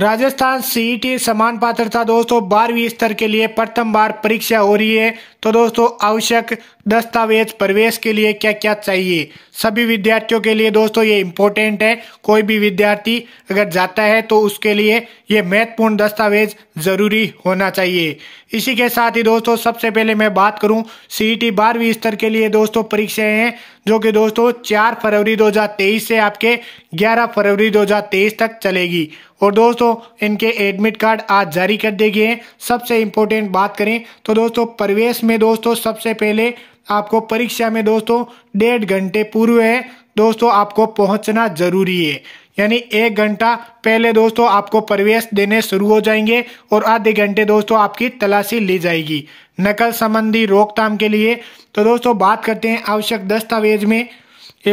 Rajasthan CET e समान पात्रता दोस्तों बारहवीं स्तर के लिए प्रथम बार परीक्षा हो रही है तो दोस्तों आवश्यक दस्तावेज प्रवेश के लिए क्या क्या चाहिए सभी विद्यार्थियों के लिए दोस्तों ये इम्पोर्टेंट है कोई भी विद्यार्थी अगर जाता है तो उसके लिए ये महत्वपूर्ण दस्तावेज ज़रूरी होना चाहिए इसी के साथ ही दोस्तों सबसे पहले मैं बात करूं टी e बारहवीं स्तर के लिए दोस्तों परीक्षाएं हैं जो कि दोस्तों 4 फरवरी 2023 से आपके 11 फरवरी 2023 तक चलेगी और दोस्तों इनके एडमिट कार्ड आज जारी कर दिए गए हैं सबसे इम्पोर्टेंट बात करें तो दोस्तों प्रवेश में दोस्तों सबसे पहले आपको परीक्षा में दोस्तों डेढ़ घंटे पूर्व है दोस्तों आपको पहुंचना जरूरी है यानी एक घंटा पहले दोस्तों आपको प्रवेश देने शुरू हो जाएंगे और आधे घंटे दोस्तों आपकी तलाशी ली जाएगी नकल संबंधी रोकथाम के लिए तो दोस्तों बात करते हैं आवश्यक दस्तावेज में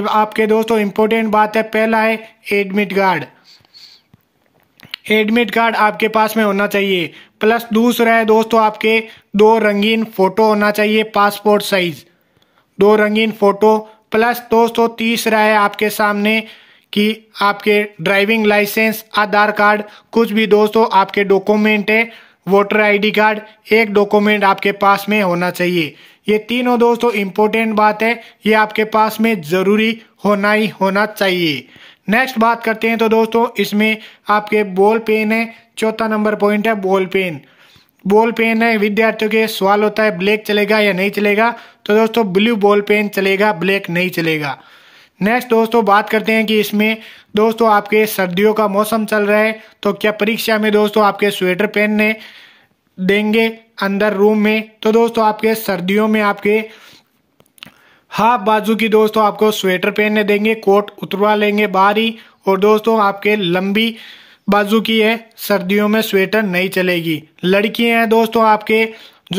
आपके दोस्तों इम्पोर्टेंट बात है पहला है एडमिट कार्ड एडमिट कार्ड आपके पास में होना चाहिए प्लस दूसरा है दोस्तों आपके दो रंगीन फ़ोटो होना चाहिए पासपोर्ट साइज़ दो रंगीन फ़ोटो प्लस दोस्तों तीसरा है आपके सामने कि आपके ड्राइविंग लाइसेंस आधार कार्ड कुछ भी दोस्तों आपके डॉक्यूमेंट है वोटर आईडी कार्ड एक डॉक्यूमेंट आपके पास में होना चाहिए ये तीनों दोस्तों इम्पोर्टेंट बात है ये आपके पास में ज़रूरी होना ही होना चाहिए नेक्स्ट बात करते हैं तो दोस्तों इसमें आपके बॉल पेन है चौथा नंबर पॉइंट है बॉल पेन बॉल पेन है विद्यार्थियों के सवाल होता है ब्लैक चलेगा या नहीं चलेगा तो दोस्तों ब्लू बॉल पेन चलेगा ब्लैक नहीं चलेगा नेक्स्ट दोस्तों बात करते हैं कि इसमें दोस्तों आपके सर्दियों का मौसम चल रहा है तो क्या परीक्षा में दोस्तों आपके स्वेटर पहनने देंगे अंदर रूम में तो दोस्तों आपके सर्दियों में आपके हाफ बाजू की दोस्तों आपको स्वेटर पहनने देंगे कोट उतरवा लेंगे बारी और दोस्तों आपके लंबी बाजू की है सर्दियों में स्वेटर नहीं चलेगी लड़कियां हैं दोस्तों आपके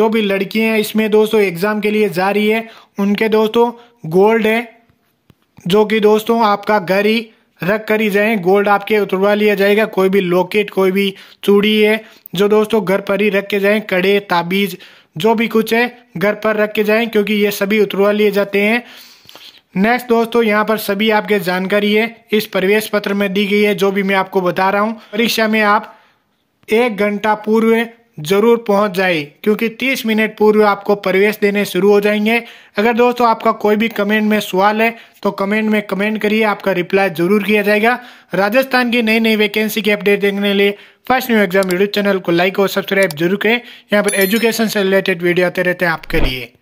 जो भी लड़कियां हैं इसमें दोस्तों एग्ज़ाम के लिए जा रही है उनके दोस्तों गोल्ड है जो कि दोस्तों आपका घर ही रख कर ही जाए गोल्ड आपके उतरवा लिया जाएगा कोई भी लॉकेट कोई भी चूड़ी है जो दोस्तों घर पर ही रख के जाए कड़े ताबीज़ जो भी कुछ है घर पर रख के जाएं क्योंकि ये सभी उतरवा लिए जाते हैं नेक्स्ट दोस्तों यहाँ पर सभी आपके जानकारी है इस प्रवेश पत्र में दी गई है जो भी मैं आपको बता रहा हूँ परीक्षा में आप एक घंटा पूर्व ज़रूर पहुंच जाए क्योंकि 30 मिनट पूर्व आपको प्रवेश देने शुरू हो जाएंगे अगर दोस्तों आपका कोई भी कमेंट में सवाल है तो कमेंट में कमेंट करिए आपका रिप्लाई जरूर किया जाएगा राजस्थान की नई नई वैकेंसी की अपडेट देखने लिए first new exam YouTube channel को लाइक और सब्सक्राइब जरूर करें यहाँ पर एजुकेशन से रिलेटेड वीडियो आते रहते हैं आपके लिए